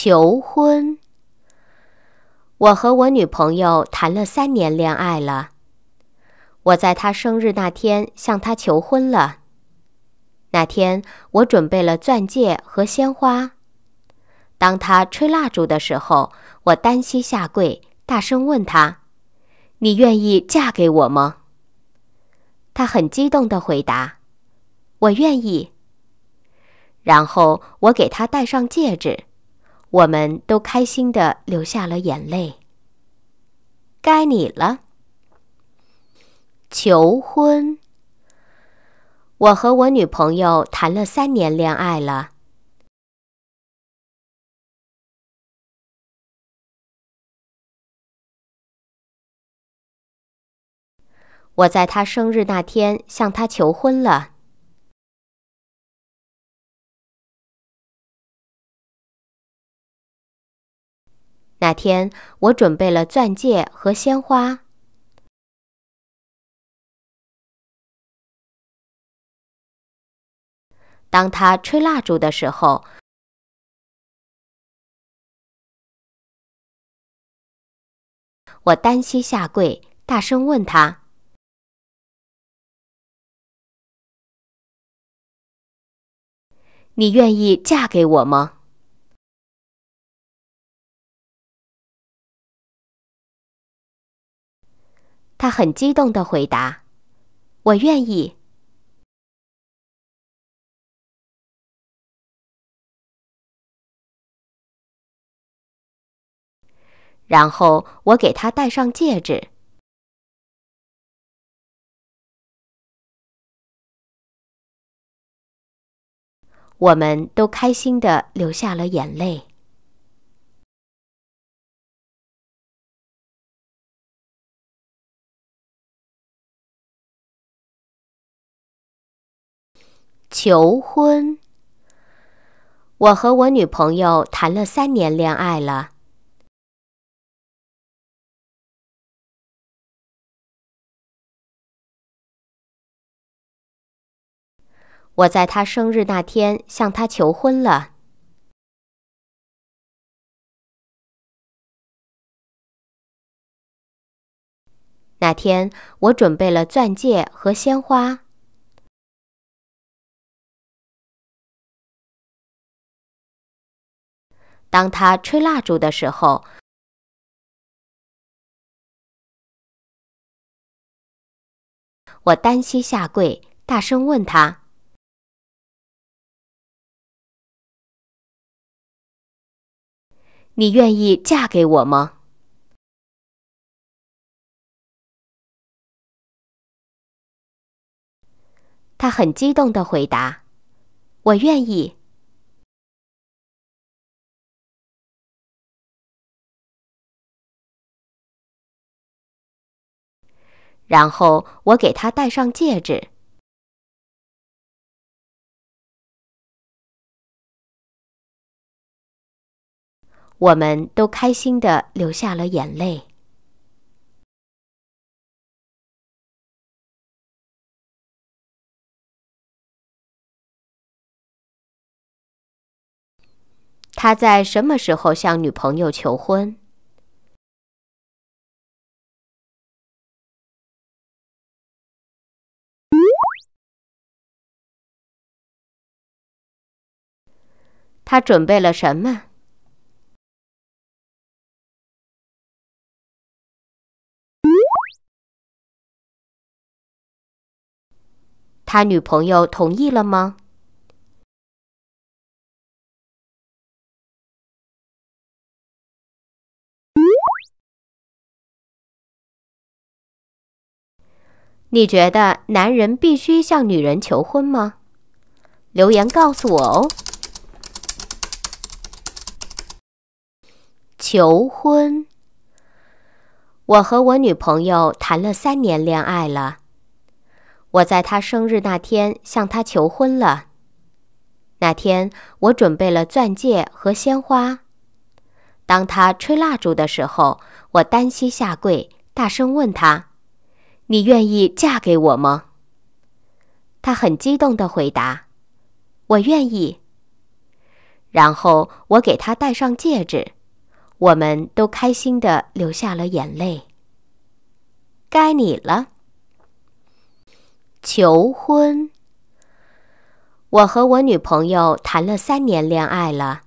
求婚。我和我女朋友谈了三年恋爱了，我在她生日那天向她求婚了。那天我准备了钻戒和鲜花。当她吹蜡烛的时候，我单膝下跪，大声问她：“你愿意嫁给我吗？”她很激动地回答：“我愿意。”然后我给她戴上戒指。我们都开心的流下了眼泪。该你了，求婚。我和我女朋友谈了三年恋爱了，我在她生日那天向她求婚了。那天，我准备了钻戒和鲜花。当他吹蜡烛的时候，我单膝下跪，大声问他：“你愿意嫁给我吗？”他很激动的回答：“我愿意。”然后我给他戴上戒指，我们都开心的流下了眼泪。求婚。我和我女朋友谈了三年恋爱了。我在她生日那天向她求婚了。那天我准备了钻戒和鲜花。当他吹蜡烛的时候，我单膝下跪，大声问他：“你愿意嫁给我吗？”他很激动的回答：“我愿意。”然后我给他戴上戒指，我们都开心的流下了眼泪。他在什么时候向女朋友求婚？他准备了什么？他女朋友同意了吗？你觉得男人必须向女人求婚吗？留言告诉我哦。求婚！我和我女朋友谈了三年恋爱了，我在她生日那天向她求婚了。那天我准备了钻戒和鲜花。当她吹蜡烛的时候，我单膝下跪，大声问她：“你愿意嫁给我吗？”她很激动地回答：“我愿意。”然后我给她戴上戒指。我们都开心的流下了眼泪。该你了，求婚。我和我女朋友谈了三年恋爱了，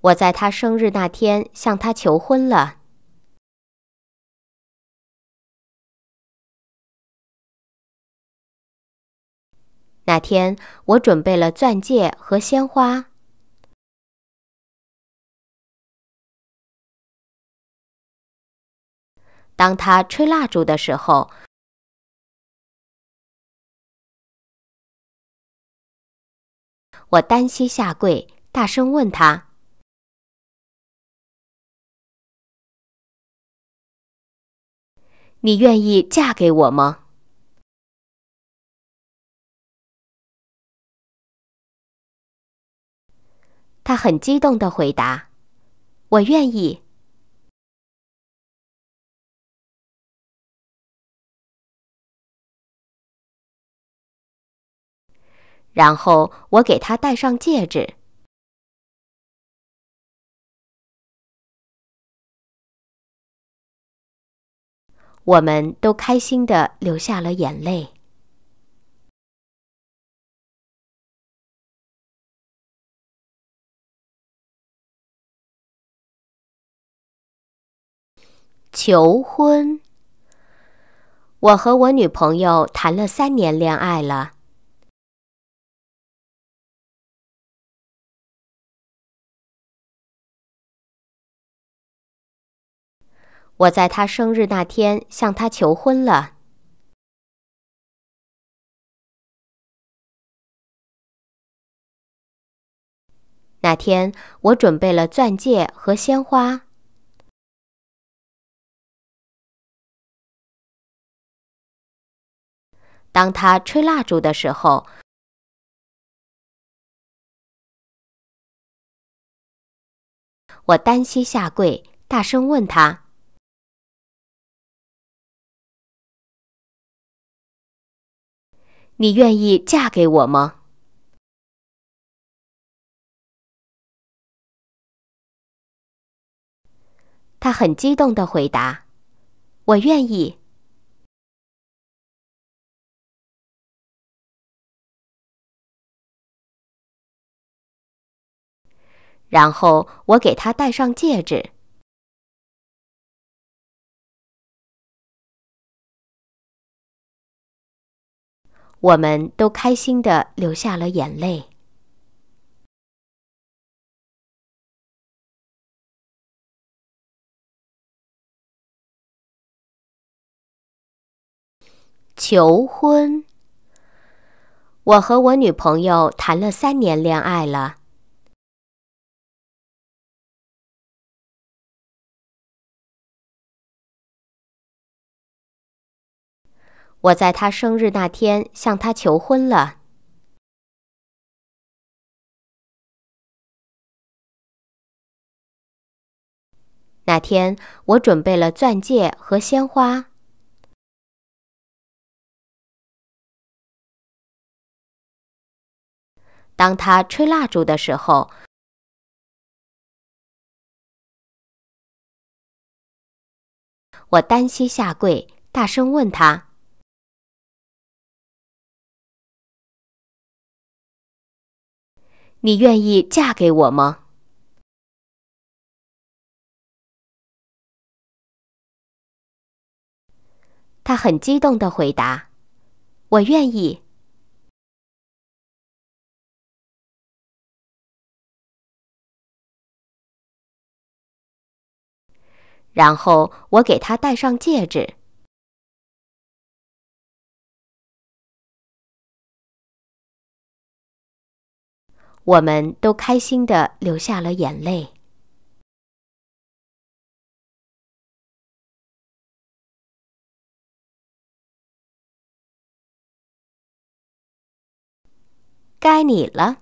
我在她生日那天向她求婚了。那天，我准备了钻戒和鲜花。当他吹蜡烛的时候，我单膝下跪，大声问他：“你愿意嫁给我吗？”他很激动的回答：“我愿意。”然后我给他戴上戒指，我们都开心的流下了眼泪。求婚！我和我女朋友谈了三年恋爱了。我在她生日那天向她求婚了。那天，我准备了钻戒和鲜花。当他吹蜡烛的时候，我单膝下跪，大声问他：“你愿意嫁给我吗？”他很激动的回答：“我愿意。”然后我给她戴上戒指，我们都开心地流下了眼泪。求婚！我和我女朋友谈了三年恋爱了。我在他生日那天向他求婚了。那天我准备了钻戒和鲜花。当他吹蜡烛的时候，我单膝下跪，大声问他。你愿意嫁给我吗？他很激动地回答：“我愿意。”然后我给他戴上戒指。我们都开心的流下了眼泪。该你了。